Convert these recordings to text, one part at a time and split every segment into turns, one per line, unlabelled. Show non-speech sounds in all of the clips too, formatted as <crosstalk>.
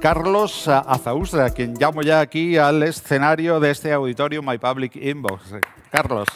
Carlos Azaustra, quien llamo ya aquí al escenario de este auditorio My Public Inbox. Carlos,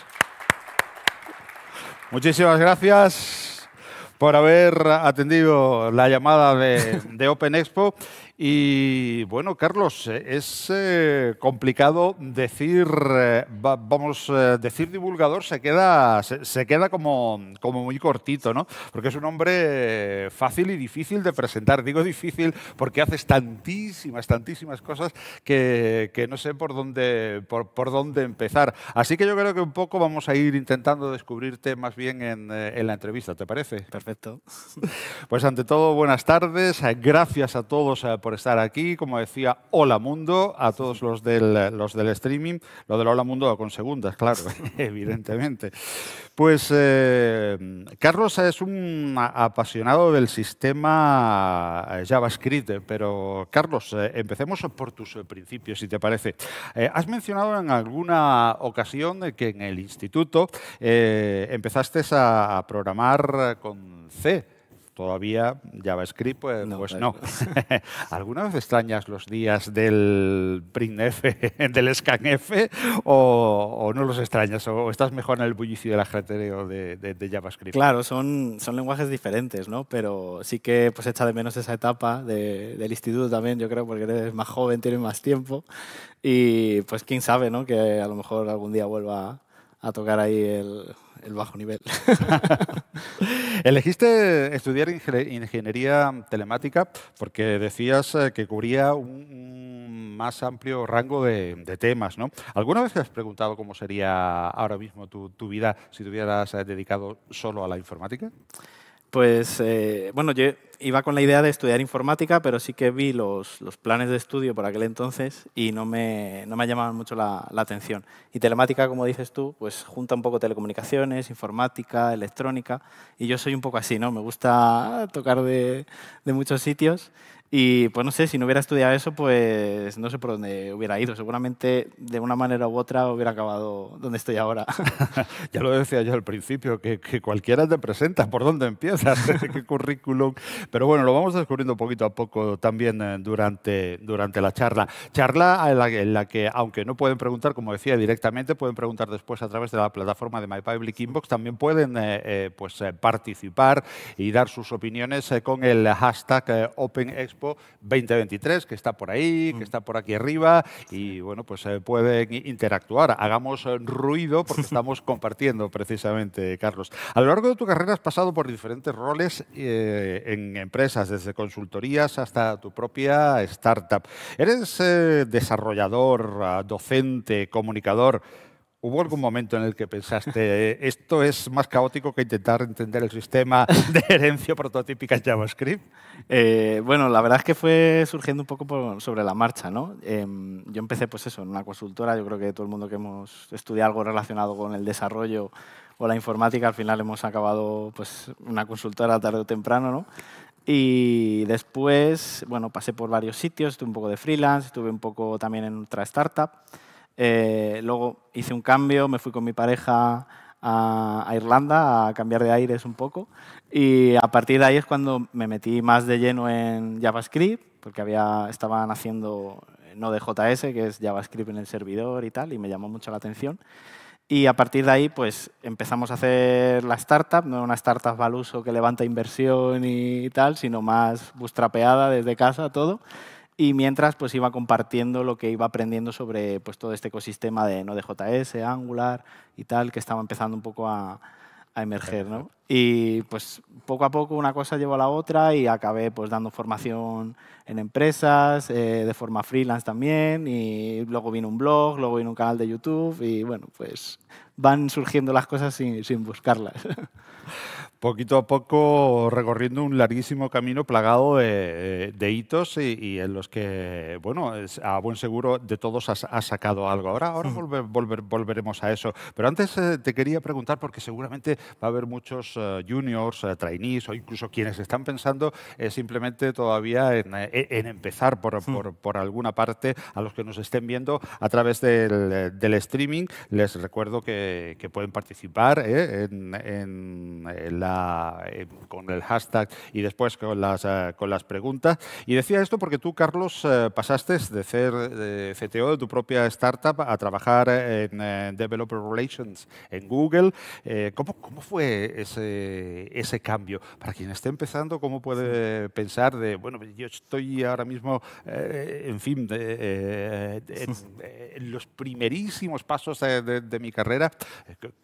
muchísimas gracias por haber atendido la llamada de, de Open Expo y bueno, Carlos, eh, es eh, complicado decir, eh, vamos, decir divulgador se queda, se, queda como, como, muy cortito, ¿no? Porque es un hombre fácil y difícil de presentar. Digo difícil porque haces tantísimas, tantísimas cosas que, no sé por dónde, por, dónde empezar. Así que yo creo que un poco vamos a ir intentando descubrirte más bien en la entrevista, ¿te parece? Perfecto. <laughs> Pues ante todo, buenas tardes. Gracias a todos por por estar aquí. Como decía, hola mundo a todos los del, los del streaming. Lo del hola mundo con segundas, claro, <laughs> evidentemente. Pues eh, Carlos es un apasionado del sistema eh, JavaScript, pero Carlos, eh, empecemos por tus principios, si te parece. has mencionado en alguna ocasión que en el instituto empezaste a programar con C todavía JavaScript, pues no. Pues <laughs> ¿Alguna vez extrañas los días del printf, <laughs> del scanf, o, o, no los extrañas? ¿O estás mejor en el bullicio del la de, de, de, JavaScript? Claro, son, son lenguajes diferentes, ¿no? Pero sí
que pues echa de menos esa etapa del instituto también, yo creo, porque eres más joven, tienes más tiempo. Y pues quién sabe, ¿no? Que a lo mejor algún día vuelva a tocar ahí el,
el bajo nivel. <laughs> Elegiste estudiar ingeniería telemática porque decías eh, que cubría un más amplio rango de, temas, ¿no? ¿Alguna vez te has preguntado cómo sería ahora mismo tu, vida si te hubieras eh, dedicado solo a la informática? Pues, eh, bueno, yo
iba con la idea de estudiar informática, pero sí que vi los, los planes de estudio por aquel entonces y no me, no me llamaban mucho la, atención. Y telemática, como dices tú, pues junta un poco telecomunicaciones, informática, electrónica, y yo soy un poco así, ¿no? Me gusta tocar de, de muchos sitios y pues no sé, si no hubiera estudiado eso, pues no sé por dónde hubiera ido. Seguramente de una manera u otra hubiera acabado donde estoy ahora. <laughs> ya lo
decía yo al principio, que, que cualquiera te presenta por dónde empiezas, <laughs> qué currículum. Pero bueno, lo vamos descubriendo poquito a poco también eh, durante, durante la charla. Charla en la, que, aunque no pueden preguntar, como decía, directamente, pueden preguntar después a través de la plataforma de My Public Inbox, también pueden eh, eh, pues, participar y dar sus opiniones con el hashtag OpenExpo 2023, que está por ahí, que mm. está por aquí arriba, y bueno, pues pueden interactuar. Hagamos ruido porque <laughs> estamos compartiendo precisamente, Carlos. A lo largo de tu carrera has pasado por diferentes roles en empresas, desde consultorías hasta tu propia startup. Eres eh, desarrollador, ah, docente, comunicador. ¿Hubo algún momento en el que pensaste, eh, esto es más caótico que intentar entender el sistema <laughs> de herencia prototípica en JavaScript? Eh, bueno, la verdad es que fue surgiendo un poco sobre la marcha. ¿no? Em,
yo empecé pues eso, en una consultora, yo creo que todo el mundo que hemos estudiado algo relacionado con el desarrollo o la informática, al final hemos acabado pues, una consultora tarde o temprano. ¿no? Y después, bueno, pasé por varios sitios, estuve un poco de freelance, estuve un poco también en otra startup. Eh, luego hice un cambio, me fui con mi pareja a, a, Irlanda a cambiar de aires un poco. Y a partir de ahí es cuando me metí más de lleno en JavaScript, porque había, estaban haciendo eh, Node.js, que es JavaScript en el servidor y tal, y me llamó mucho la atención. Y a partir de ahí, pues empezamos a hacer la startup, no una startup al que levanta inversión y tal, sino más bootstrapeada desde casa, todo. Y mientras, pues iba compartiendo lo que iba aprendiendo sobre pues, todo este ecosistema de JS, Angular y tal, que estaba empezando un poco a, emerger, ¿no? Y pues poco a poco una cosa llevó a la otra y acabé pues dando formación en empresas, eh, de forma freelance también, y luego vino un blog, luego vino un canal de YouTube y bueno, pues van surgiendo las cosas
sin buscarlas. <laughs> poquito a poco recorriendo un larguísimo camino plagado de, eh, hitos y, en los que, bueno, a buen seguro de todos ha sacado algo. Ahora, ahora mm. volveremos a eso. Pero antes eh, te quería preguntar, porque seguramente va a haber muchos eh, juniors, trainees o incluso quienes están pensando simplemente todavía en, e, empezar por, por, alguna parte, a los que nos estén viendo a través del, streaming. Les recuerdo que, pueden participar en, en la eh, con el hashtag y después con las, eh, con las preguntas. Y decía esto porque tú, Carlos, eh, pasaste de ser CTO de tu propia startup a trabajar en Developer Relations en Google. ¿cómo, ¿cómo, fue ese, ese cambio? Para quien esté empezando, ¿cómo puede pensar de, bueno, yo estoy ahora mismo, en fin, de, <laughs> en los primerísimos pasos de, mi carrera?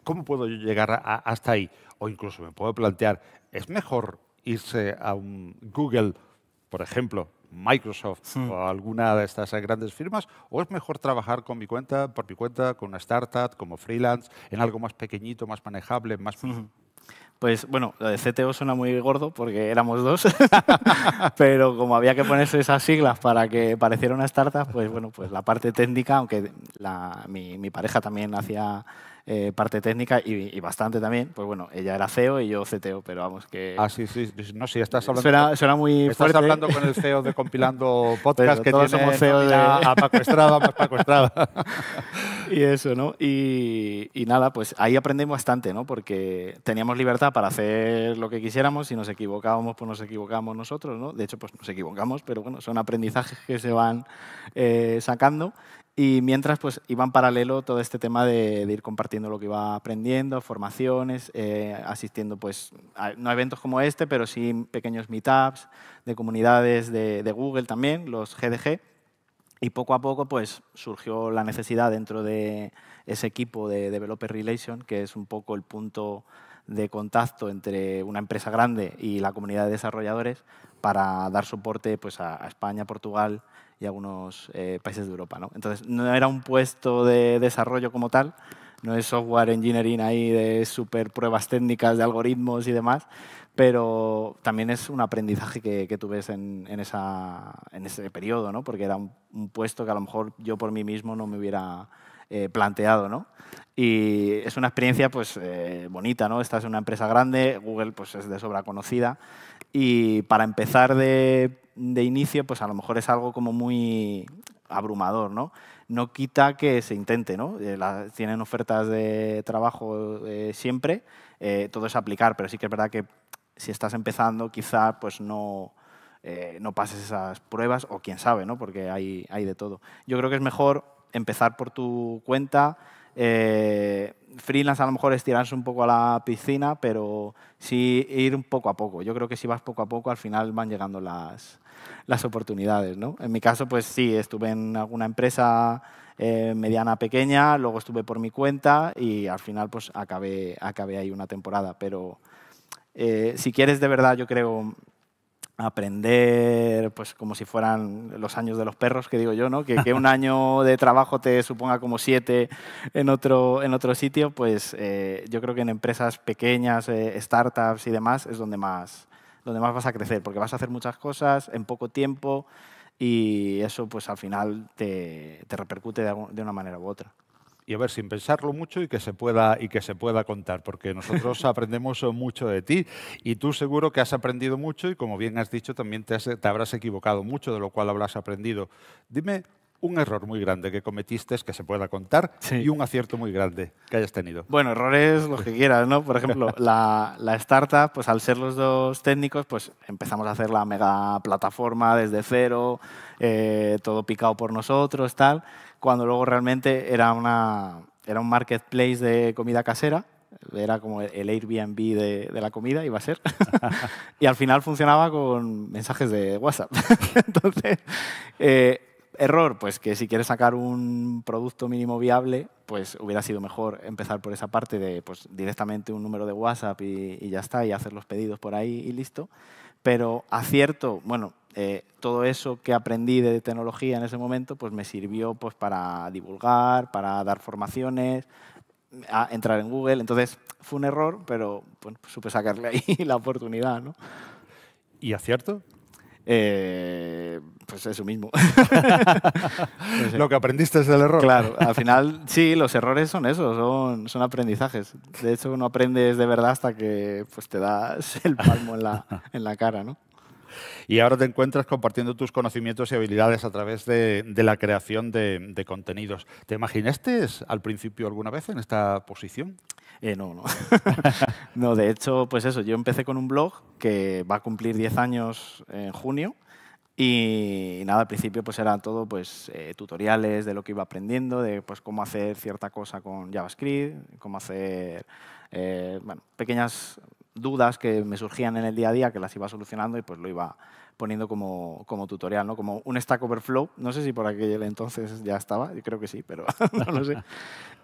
¿Cómo puedo llegar hasta ahí? o incluso me puedo plantear, ¿es mejor irse a un Google, por ejemplo, Microsoft o alguna de estas grandes firmas? ¿O es mejor trabajar con mi cuenta, por mi cuenta, con una startup, como freelance, en algo más pequeñito, más manejable, más... Pues bueno, lo de CTO suena muy gordo porque éramos dos,
<laughs> pero como había que ponerse esas siglas para que pareciera una startup, pues bueno, pues la parte técnica, aunque mi pareja también hacía eh, parte técnica y, bastante también. Pues bueno, ella era CEO y yo CTO, pero vamos
que... Ah, sí, sí. No, sí, estás hablando... Suena, muy Estás hablando ¿eh? con el CEO de Compilando <laughs> Podcast, que todos somos CEO de... A Paco Estrada, Paco Estrada. <laughs>
y eso, ¿no? Y, y, nada, pues ahí aprendí bastante, ¿no? Porque teníamos libertad para hacer lo que quisiéramos. Si nos equivocábamos, pues nos equivocábamos nosotros, ¿no? De hecho, pues nos equivocamos, pero bueno, son aprendizajes que se van eh, sacando. Y mientras pues iba en paralelo todo este tema de, ir compartiendo lo que iba aprendiendo, formaciones, eh, asistiendo pues no eventos como este, pero sí pequeños meetups de comunidades de, Google también, los GDG. Y poco a poco pues surgió la necesidad dentro de ese equipo de Developer Relation, que es un poco el punto de contacto entre una empresa grande y la comunidad de desarrolladores para dar soporte pues, a España, Portugal, y algunos eh, países de Europa. ¿no? Entonces, no era un puesto de desarrollo como tal, no es software engineering ahí de super pruebas técnicas de algoritmos y demás, pero también es un aprendizaje que, que en, esa, en, ese periodo, ¿no? porque era un, puesto que a lo mejor yo por mí mismo no me hubiera eh, planteado. ¿no? Y es una experiencia pues, eh, bonita, ¿no? estás en una empresa grande, Google pues, es de sobra conocida, y para empezar de de inicio, pues a lo mejor es algo como muy abrumador, ¿no? No quita que se intente, ¿no? Eh, tienen ofertas de trabajo eh, siempre, eh, todo es aplicar, pero sí que es verdad que si estás empezando, quizá pues no, no pases esas pruebas, o quién sabe, ¿no? Porque hay, hay de todo. Yo creo que es mejor empezar por tu cuenta, freelance a lo mejor es tirarse un poco a la piscina, pero sí ir un poco a poco. Yo creo que si vas poco a poco, al final van llegando las, las oportunidades. ¿no? En mi caso, pues sí, estuve en alguna empresa eh, mediana pequeña, luego estuve por mi cuenta y al final pues acabé, acabé ahí una temporada. Pero eh, si quieres de verdad, yo creo aprender, pues como si fueran los años de los perros, que digo yo, ¿no? Que, un <laughs> año de trabajo te suponga como siete en otro, en otro sitio, pues eh, yo creo que en empresas pequeñas, startups y demás, es donde más, donde más vas a crecer, porque vas a hacer muchas cosas en poco tiempo y eso pues al final te, te
repercute de, una manera u otra y a ver, sin pensarlo mucho y que se pueda, y que se pueda contar, porque nosotros <laughs> aprendemos mucho de ti y tú seguro que has aprendido mucho y como bien has dicho, también te, te habrás equivocado mucho de lo cual habrás aprendido. Dime un error muy grande que cometiste es que se pueda contar y un acierto muy grande que hayas tenido. Bueno, errores lo que
quieras, ¿no? Por ejemplo, <laughs> la, la, startup, pues al ser los dos técnicos, pues empezamos a hacer la mega plataforma desde cero, eh, todo picado por nosotros, tal, cuando luego realmente era, una, era un marketplace de comida casera era como el Airbnb de, de, la comida, iba a ser. <laughs> <laughs> y al final funcionaba con mensajes de WhatsApp. Entonces, eh, Error, pues que si quieres sacar un producto mínimo viable, pues hubiera sido mejor empezar por esa parte de pues, directamente un número de WhatsApp y, ya está, y hacer los pedidos por ahí y listo. Pero acierto, bueno, eh, todo eso que aprendí de tecnología en ese momento, pues me sirvió pues, para divulgar, para dar formaciones, a entrar en Google. Entonces, fue un error, pero supe sacarle ahí <laughs> la oportunidad. ¿no?
¿Y acierto?
Eh, pues eso mismo. <laughs> Lo que aprendiste es el error. Claro, al final sí, los errores son eso, son, son aprendizajes. De hecho, no
aprendes de verdad hasta que pues, te das el palmo en la,
en la cara, ¿no?
y ahora te encuentras compartiendo tus conocimientos y habilidades a través de, la creación de, contenidos. ¿Te imaginaste al principio alguna vez en esta posición? Eh, no, no.
<laughs> no, de hecho, pues eso, yo empecé con un blog que va a cumplir 10 años en junio. Y, nada, al principio pues era todo pues, eh, tutoriales de lo que iba aprendiendo, de pues, cómo hacer cierta cosa con JavaScript, cómo hacer eh, pequeñas dudas que me surgían en el día a día, que las iba solucionando y pues lo iba poniendo como, tutorial, ¿no? como un Stack Overflow. No sé si por aquel entonces ya estaba, yo creo que sí, pero <laughs> no lo sé.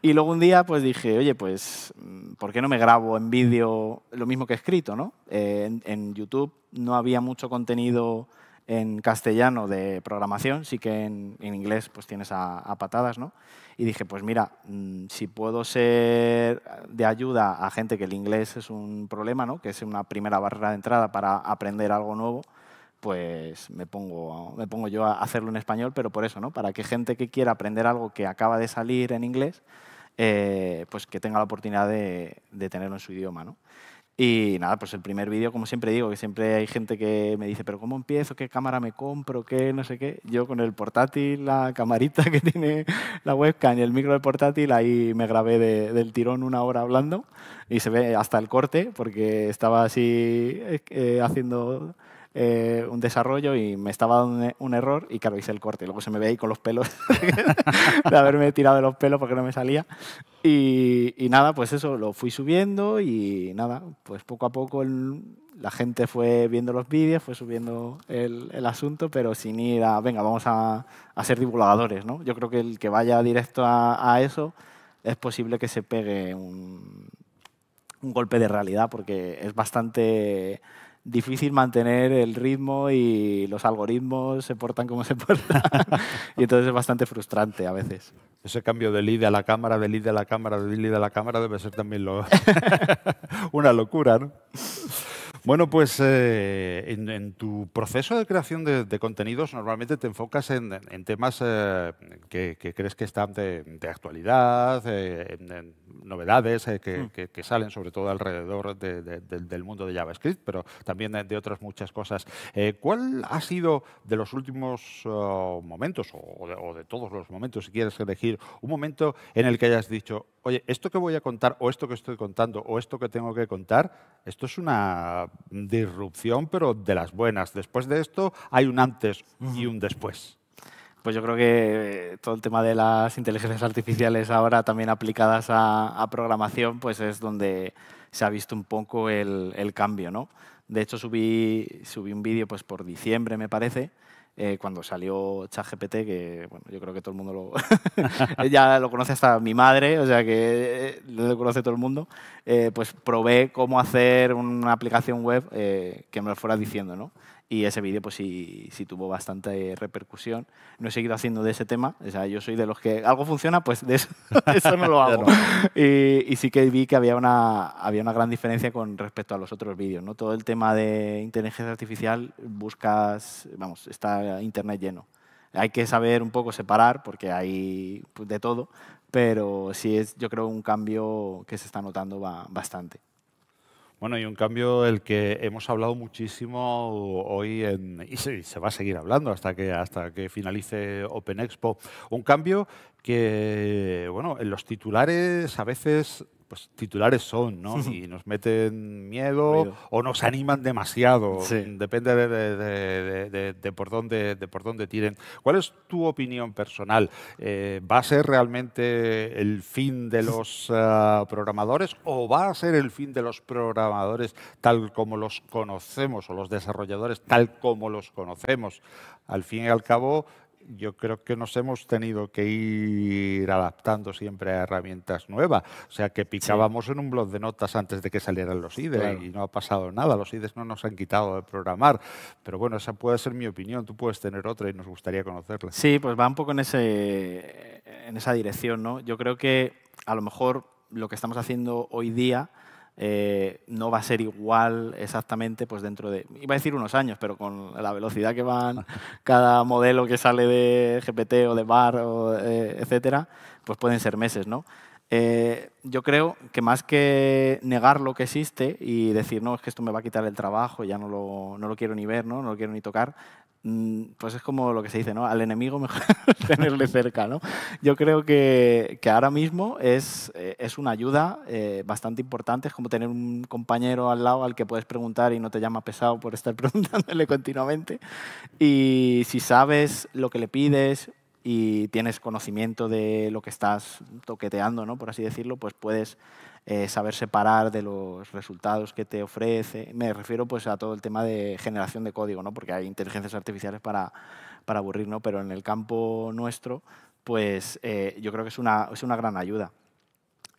Y luego un día pues dije, oye, pues, ¿por qué no me grabo en vídeo lo mismo que he escrito? ¿no? Eh, en, YouTube no había mucho contenido en castellano de programación, sí que en, inglés pues tienes a, patadas, ¿no? Y dije, pues mira, mm, si puedo ser de ayuda a gente que el inglés es un problema, ¿no? Que es una primera barrera de entrada para aprender algo nuevo, pues me pongo, me pongo yo a hacerlo en español, pero por eso, ¿no? Para que gente que quiera aprender algo que acaba de salir en inglés, eh, pues que tenga la oportunidad de, de tenerlo en su idioma, ¿no? Y nada, pues el primer vídeo, como siempre digo, que siempre hay gente que me dice, pero ¿cómo empiezo? ¿Qué cámara me compro? ¿Qué no sé qué? Yo con el portátil, la <laughs> camarita que tiene la webcam y el micro del portátil, ahí me grabé del tirón una hora hablando y se ve hasta el corte porque estaba así eh, eh, haciendo eh, un desarrollo y me estaba dando e-, un, error y claro, hice el corte. Luego se me ve ahí con los pelos <laughs> de haberme tirado de los pelos porque no me salía. Y, nada, pues eso, lo fui subiendo y nada, pues poco a poco la gente fue viendo los vídeos, fue subiendo el, asunto, pero sin ir a, venga, vamos a, ser divulgadores, ¿no? Yo creo que el que vaya directo a, eso es posible que se pegue un golpe de realidad porque es bastante difícil mantener el ritmo y los algoritmos se portan como se <laughs> portan. y entonces es bastante frustrante a
veces. Ese cambio de lead a la cámara, de lead a la cámara, de lead a la cámara debe ser también lo... <laughs> <laughs> una locura, ¿no? Bueno, pues eh, en, tu proceso de creación de, contenidos normalmente te enfocas en, temas eh, que, crees que están de, actualidad, eh, en, novedades hmm. que, salen sobre todo alrededor del mundo de JavaScript, pero también de otras muchas cosas. ¿Cuál ha sido de los últimos oh, momentos, o, o de todos los momentos, si quieres elegir, un momento en el que hayas dicho, oye, esto que voy a contar, o esto que estoy contando, o esto que tengo que contar, esto es una disrupción, pero de las buenas. Después de esto hay un antes y un después. Pues yo creo que eh, todo el tema de
las inteligencias artificiales ahora también aplicadas a, programación, pues es donde se ha visto un poco el, cambio, ¿no? De hecho, subí, subí un vídeo pues, por diciembre, me parece, eh, cuando salió ChatGPT, que bueno, yo creo que todo el mundo lo. <laughs> ya lo conoce hasta mi madre, o sea que eh, lo conoce todo el mundo. Eh, pues probé cómo hacer una aplicación web que me lo fuera diciendo, ¿no? Y ese vídeo pues sí, sí, tuvo bastante repercusión. No he seguido haciendo de ese tema. O sea, yo soy de los que algo funciona, pues de eso, <laughs> no lo <laughs> hago. y, sí que vi que había una, había una gran diferencia con respecto a los otros vídeos. ¿no? Todo el tema de inteligencia artificial buscas, vamos, está internet lleno. Hay que saber un poco separar porque hay pues, de todo, pero sí es, yo creo, un cambio que se está notando bastante.
Bueno, y un cambio el que hemos hablado muchísimo hoy en, y se, se, va a seguir hablando hasta que, hasta que finalice Open Expo. Un cambio que, bueno, en los titulares a veces pues titulares son, ¿no? <laughs> Y nos meten miedo o nos animan demasiado. Depende de, por dónde, de por dónde tiren. ¿Cuál es tu opinión personal? Eh, ¿Va a ser realmente el fin de <laughs> los ah, programadores o va a ser el fin de los programadores tal como los conocemos o los desarrolladores tal como los conocemos? Al fin y al cabo, yo creo que nos hemos tenido que ir adaptando siempre a herramientas nuevas. O sea, que picábamos en un blog de notas antes de que salieran los IDES y no ha pasado nada. Los IDES no nos han quitado de programar. Pero bueno, esa puede ser mi opinión. Tú puedes tener otra y nos gustaría conocerla. Sí, pues va un poco en, ese,
en esa dirección. ¿no? Yo creo que a lo mejor lo que estamos haciendo hoy día eh, no va a ser igual exactamente pues dentro de, iba a decir unos años, pero con la velocidad que van <laughs> cada modelo que sale de GPT o de BAR, o, eh, etcétera, pues pueden ser meses, ¿no? Eh, yo creo que más que negar lo que existe y decir, no, es que esto me va a quitar el trabajo, ya no lo, no lo quiero ni ver, ¿no? ¿no? lo quiero ni tocar, Mm, pues es como lo que se dice, ¿no? Al enemigo mejor <laughs> tenerle cerca, ¿no? Yo creo que, ahora mismo es, eh, es una ayuda eh, bastante importante, es como tener un compañero al lado al que puedes preguntar y no te llama pesado por estar <laughs> preguntándole continuamente. Y si sabes lo que le pides y tienes conocimiento de lo que estás toqueteando, ¿no? Por así decirlo, pues puedes eh, saber separar de los resultados que te ofrece. Me refiero pues, a todo el tema de generación de código, porque hay inteligencias artificiales para, para aburrir, pero en el campo nuestro pues, eh, yo creo que es una, es una gran ayuda.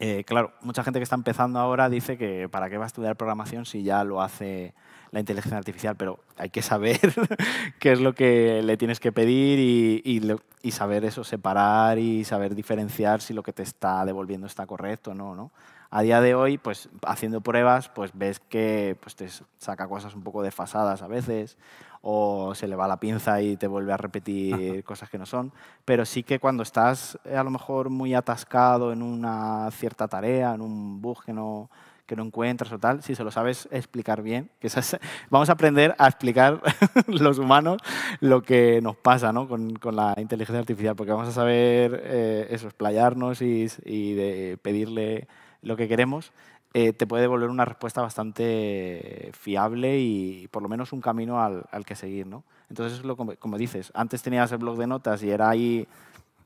Eh, claro, mucha gente que está empezando ahora dice que para qué va a estudiar programación si ya lo hace la inteligencia artificial, pero hay que saber <laughs> qué es lo que le tienes que pedir y, saber eso, separar y saber diferenciar si lo que te está devolviendo está correcto o no, no. A día de hoy, pues haciendo pruebas, pues ves que pues, te saca cosas un poco desfasadas a veces o se le va la pinza y te vuelve a repetir cosas que no son. Pero sí que cuando estás eh, a lo mejor muy atascado en una cierta tarea, en un bug que no, que no encuentras o tal, si se lo sabes explicar bien, que <laughs> vamos a aprender a explicar <laughs> los humanos lo que nos pasa ¿no? con, con, la inteligencia artificial, porque vamos a saber eh, eso, explayarnos y, y de pedirle lo que queremos. Eh, te puede devolver una respuesta bastante fiable y por lo menos un camino al, al que seguir. ¿no? Entonces, como dices, antes tenías el blog de notas y era ahí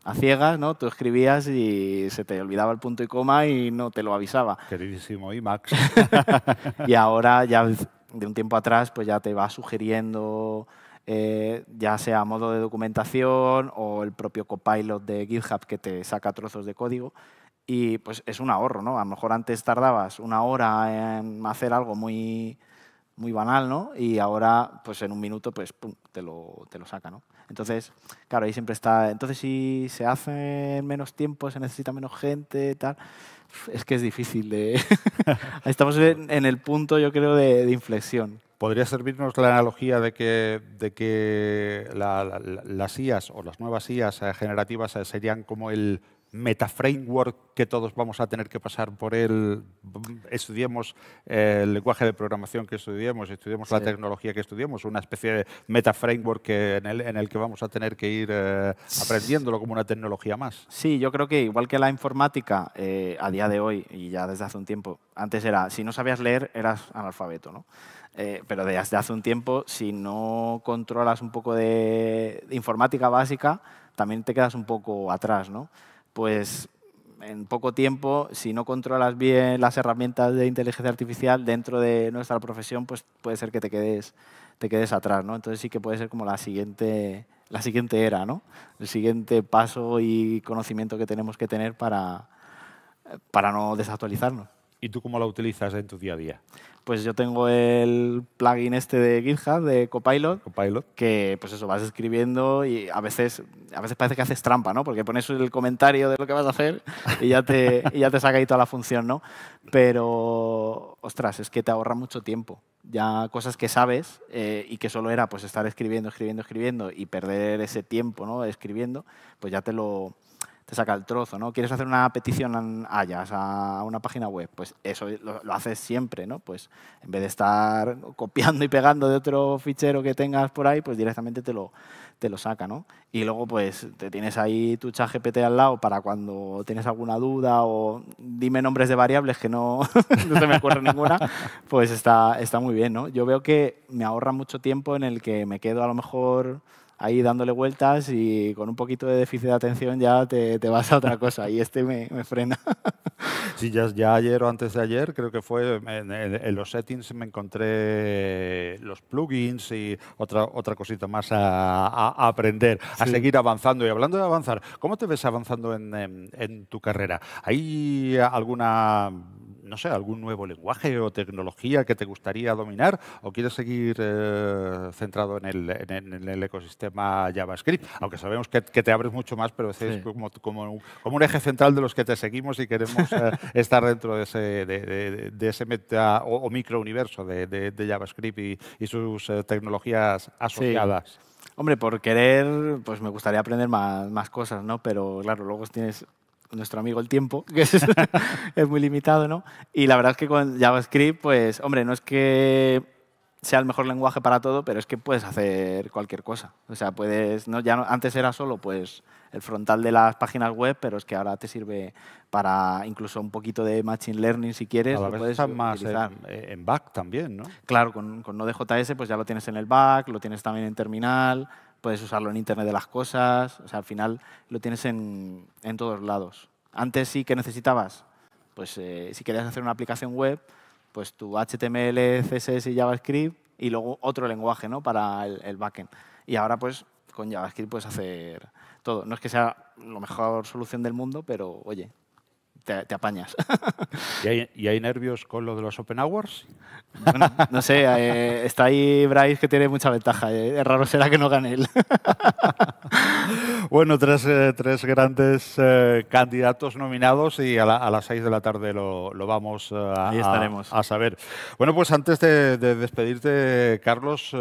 a ciegas, ¿no? Tú escribías y se te olvidaba el punto y coma y no te lo avisaba. Queridísimo IMAX. <laughs> y ahora ya de un tiempo atrás pues ya te va sugiriendo eh, ya sea modo de documentación o el propio copilot de GitHub que te saca trozos de código. Y pues es un ahorro, ¿no? A lo mejor antes tardabas una hora en hacer algo muy, muy banal, ¿no? Y ahora, pues en un minuto, pues pum, te lo, te lo saca, ¿no? Entonces, claro, ahí siempre está, entonces si se hace menos tiempo, se necesita menos gente, tal, es que es difícil de... <laughs>
Estamos en, el punto, yo creo, de, inflexión. ¿Podría servirnos la analogía de que, de que las IAS o las nuevas IAS generativas serían como el metaframework que todos vamos a tener que pasar por él, estudiemos eh, el lenguaje de programación que estudiemos, estudiemos la tecnología que estudiemos, una especie de metaframework en, el, que vamos a tener que ir eh, aprendiéndolo como una tecnología más.
Sí, yo creo que igual que la informática eh, a día de hoy y ya desde hace un tiempo, antes era, si no sabías leer eras analfabeto, ¿no? pero desde hace un tiempo, si no controlas un poco de informática básica, también te quedas un poco atrás, ¿no? pues en poco tiempo, si no controlas bien las herramientas de inteligencia artificial dentro de nuestra profesión, pues puede ser que te quedes, te quedes atrás, ¿no? Entonces sí que puede ser como la siguiente, la siguiente era, ¿no? El siguiente paso y conocimiento que tenemos que tener para, para no desactualizarnos. ¿Y tú cómo la utilizas en tu día a día? Pues yo tengo el plugin este de GitHub, de Copilot, Copilot. que pues eso, vas escribiendo y a veces, a veces parece que haces trampa, ¿no? Porque pones el comentario de lo que vas a hacer y ya te, <laughs> ya te saca ahí toda la función, ¿no? Pero, ostras, es que te ahorra mucho tiempo. Ya cosas que sabes eh, y que solo era pues estar escribiendo, escribiendo, escribiendo y perder ese tiempo, ¿no? Escribiendo, pues ya te lo, te saca el trozo, ¿no? ¿Quieres hacer una petición a a una página web? Pues eso lo, haces siempre, ¿no? Pues en vez de estar copiando y pegando de otro fichero que tengas por ahí, pues directamente te lo, te lo saca, ¿no? Y luego, pues, te tienes ahí tu chat GPT al lado para cuando tienes alguna duda o dime nombres de variables que no, <laughs> no se me ocurre ninguna, pues está, está muy bien, ¿no? Yo veo que me ahorra mucho tiempo en el que me quedo a lo mejor ahí dándole vueltas y con un poquito de déficit de atención ya te, vas a otra <laughs>
cosa y este me, frena. Sí, ya, ayer o antes de ayer, creo que fue, en, los settings me encontré los plugins y otra, otra cosita más a, aprender, a seguir avanzando. Y hablando de avanzar, ¿cómo te ves avanzando en tu carrera? ¿Hay alguna no sé, algún nuevo lenguaje o tecnología que te gustaría dominar o quieres seguir eh, centrado en el, ecosistema JavaScript? Aunque sabemos que, te abres mucho más, pero es como, un eje central de los que te seguimos y queremos eh, <laughs> estar dentro de ese, meta o, microuniverso de, JavaScript y, sus eh, tecnologías asociadas.
Hombre, por querer, pues me gustaría aprender más, más cosas, ¿no? Pero claro, luego tienes nuestro amigo el tiempo, que <laughs> es, muy limitado, ¿no? Y la verdad es que con JavaScript, pues, hombre, no es que sea el mejor lenguaje para todo, pero es que puedes hacer cualquier cosa. O sea, puedes, no, ya antes era solo, pues, el frontal de las páginas web, pero es que ahora te sirve para incluso un poquito de machine learning si quieres. lo puedes más En, eh, en, back también, ¿no? Claro, con, con Node.js pues ya lo tienes en el back, lo tienes también en terminal puedes usarlo en Internet de las cosas, o sea, al final lo tienes en, en todos lados. Antes sí que necesitabas, pues eh, si querías hacer una aplicación web, pues tu HTML, CSS y JavaScript y luego otro lenguaje ¿no? para el, el backend. Y ahora pues con JavaScript puedes hacer todo. No es que sea la mejor solución del mundo, pero oye, te, apañas. <laughs> ¿Y hay, nervios con lo de los Open Awards? no sé, eh, está ahí Bryce que tiene mucha ventaja. Eh, es raro
será que no gane él. <laughs> bueno, tres, eh, grandes candidatos nominados y a, las seis de la tarde lo, vamos a, saber. Bueno, pues antes de, despedirte, Carlos,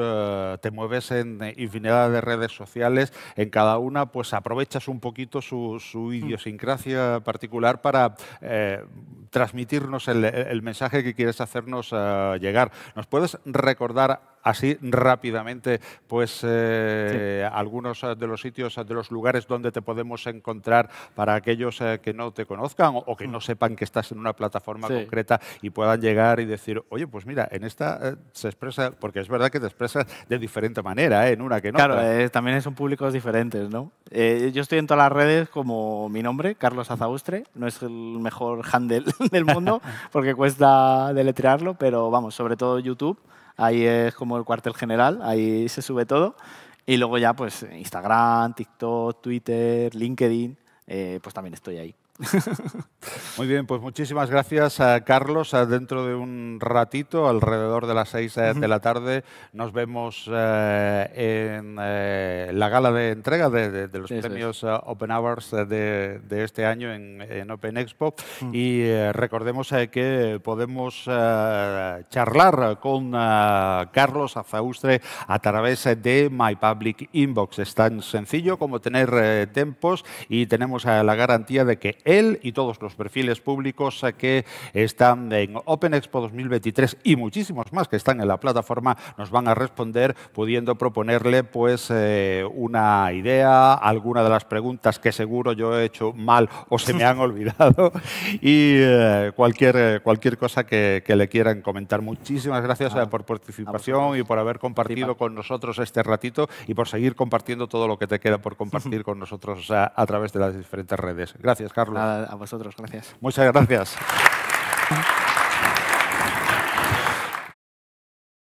te mueves en infinidad de redes sociales. En cada una, pues aprovechas un poquito su, su mm. idiosincrasia particular para eh, transmitirnos el, mensaje que quieres hacernos eh, llegar. ¿Nos puedes recordar así rápidamente pues eh, algunos eh, de los sitios, eh, de los lugares donde te podemos encontrar para aquellos que no te conozcan o, que no mm. sepan que estás en una plataforma concreta y puedan llegar y decir, oye, pues mira, en esta se expresa, porque es verdad que te expresas de diferente manera, en una que no. Claro,
también son públicos diferentes, ¿no?
yo estoy en todas las redes como mi
nombre, Carlos Azaustre, no es el mejor handle <laughs> del mundo porque cuesta deletrearlo, pero vamos, sobre todo YouTube. Ahí es como el cuartel general, ahí se sube todo. Y luego ya, pues
Instagram, TikTok, Twitter, LinkedIn, eh, pues también estoy ahí. <laughs> Muy bien, pues muchísimas gracias a Carlos. Dentro de un ratito, alrededor de las 6 eh, de la tarde, nos vemos eh, en eh, la gala de entrega de, los premios Open Hours de, este año en, Open Expo. Mm. Y recordemos que podemos charlar con Carlos Azaustre a través de My Public Inbox. Es tan sencillo como tener tempos y tenemos la garantía de que él y todos los perfiles públicos que están en Open Expo 2023 y muchísimos más que están en la plataforma nos van a responder pudiendo proponerle pues eh, una idea, alguna de las preguntas que seguro yo he hecho mal o se me han <laughs> olvidado y eh, cualquier, eh, cualquier cosa que, le quieran comentar. Muchísimas gracias por participación y por haber compartido con nosotros este ratito y por seguir compartiendo todo lo que te queda por compartir <laughs> con nosotros a través de las diferentes redes. Gracias, Carlos a vosotros, gracias. Muchas gracias.